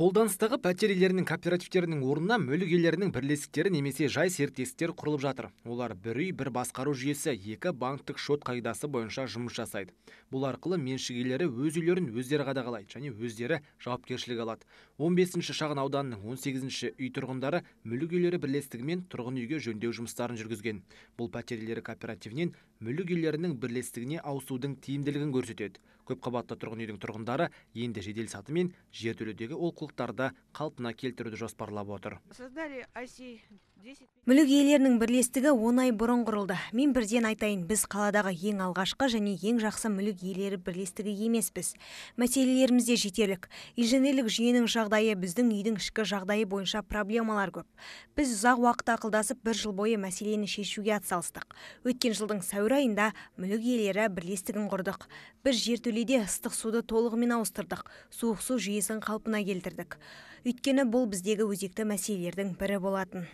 қолданыстағы пәтер иелерінің кооперативтерінің орнына мүлік иелерінің бірлестіктері немесе жай серіктестіктер құрылып жатыр олар бір үй бір басқару жүйесі екі банктік шот қағидасы бойынша жұмыс жасайды бұл арқылы меншік иелері өз үйлерін өздері қадағалайды және өздері жауапкершілік алады 15 бесінші шағын ауданының 18 сегізінші үй тұрғындары мүлік иелері бірлестігімен тұрғын үйге жөндеу жұмыстарын жүргізген бұл пәтер иелері кооперативінен мүлік иелерінің бірлестігіне ауысудың тиімділігін көрсетеді көпқабатты тұрғын үйдің тұрғындары енді жедел сатымен жер төлеудегі олқылықтарды қалпына келтіруді жоспарлап отыр мүлік иелерінің бірлестігі он ай бұрын құрылды мен бірден айтайын біз қаладағы ең алғашқы және ең жақсы мүлік иелері бірлестігі емеспіз мәселелеріміз де жетерлік инженерлік жүйенің жағдайы біздің үйдің ішкі жағдайы бойынша проблемалар көп біз ұзақ уақыт ақылдасып бір жыл бойы мәселені шешуге атсалыстық өткен жылдың сәуір айында мүлік иелері бірлестігін құрдық біз жер ақтөбеде ыстық суды толығымен ауыстырдық суық су жүйесін қалпына келтірдік өйткені бұл біздегі өзекті мәселелердің бірі болатын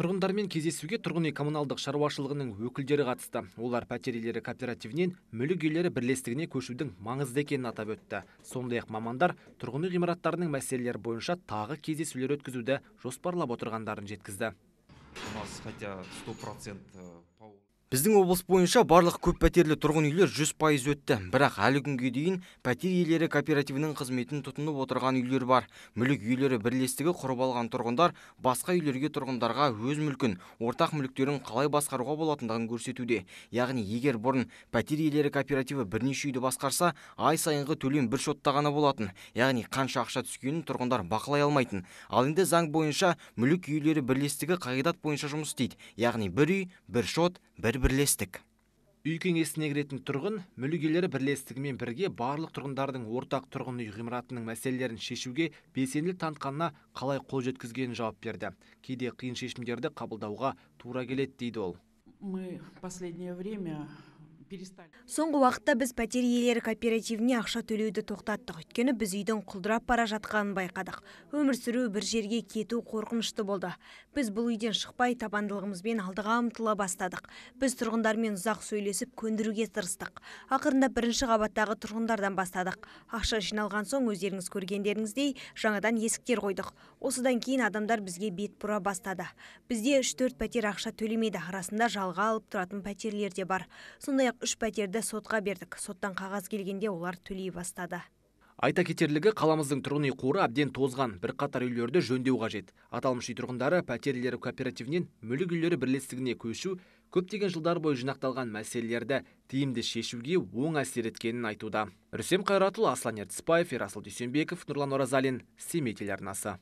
Тұрғындармен кездесуге тұрғын үй коммуналдық шаруашылығының өкілдері қатысты. Олар пәтер иелері кооперативінен мүлік иелері бірлестігіне көшудің маңызды екенін атап өтті. Сондай-ақ мамандар тұрғын үй ғимараттарының мәселелері бойынша тағы кездесулер өткізуді жоспарлап отырғандарын жеткізді біздің облыс бойынша барлық көппәтерлі тұрғын үйлер 100% өтті бірақ әлі күнге дейін пәтер иелері кооперативінің қызметін тұтынып отырған үйлер бар мүлік үйлері бірлестігі құрып алған тұрғындар басқа үйлерге тұрғындарға өз мүлкін ортақ мүліктерін қалай басқаруға болатындығын көрсетуде яғни егер бұрын пәтер иелері кооперативі бірнеше үйді басқарса ай сайынғы төлем бір шотта ғана болатын яғни қанша ақша түскенін тұрғындар бақылай алмайтын ал енді заң бойынша мүлік үйлері бірлестігі қағидат бойынша жұмыс істейді яғни бір үй бір шот бір бірлестік үй кеңесіне кіретін тұрғын мүлік иелері бірлестігімен бірге барлық тұрғындардың ортақ тұрғын үй ғимаратының мәселелерін шешуге белсенділік танытқанына қалай қол жеткізгенін жауап берді кейде қиын шешімдерді қабылдауға тура келет дейді ол мы последнее время соңғы уақытта біз пәтер иелері кооперативіне ақша төлеуді тоқтаттық өйткені біз үйдің құлдырап бара жатқанын байқадық өмір сүру бір жерге кету қорқынышты болды біз бұл үйден шықпай табандылығымызбен алдыға ұмтыла бастадық біз тұрғындармен ұзақ сөйлесіп көндіруге тырыстық ақырында бірінші қабаттағы тұрғындардан бастадық ақша жиналған соң өздеріңіз көргендеріңіздей жаңадан есіктер қойдық осыдан кейін адамдар бізге бет бұра бастады бізде үш төрт пәтер ақша төлемейді арасында жалға алып тұратын пәтерлер де бар сондай ақ үш пәтерді сотқа бердік соттан қағаз келгенде олар төлей бастады айта кетерлігі қаламыздың тұрғын үй қоры әбден тозған бірқатар үйлерді жөндеу қажет аталмыш үй тұрғындары пәтер иелері кооперативінен мүлік үйлері бірлестігіне көшу көптеген жылдар бойы жинақталған мәселелерді тиімді шешуге оң әсер еткенін айтуда. Рүсем Қайратұлы, Аслан Ертісбаев, Ерасыл Дүйсенбеков, Нұрлан Оразалин, Семей телеарнасы.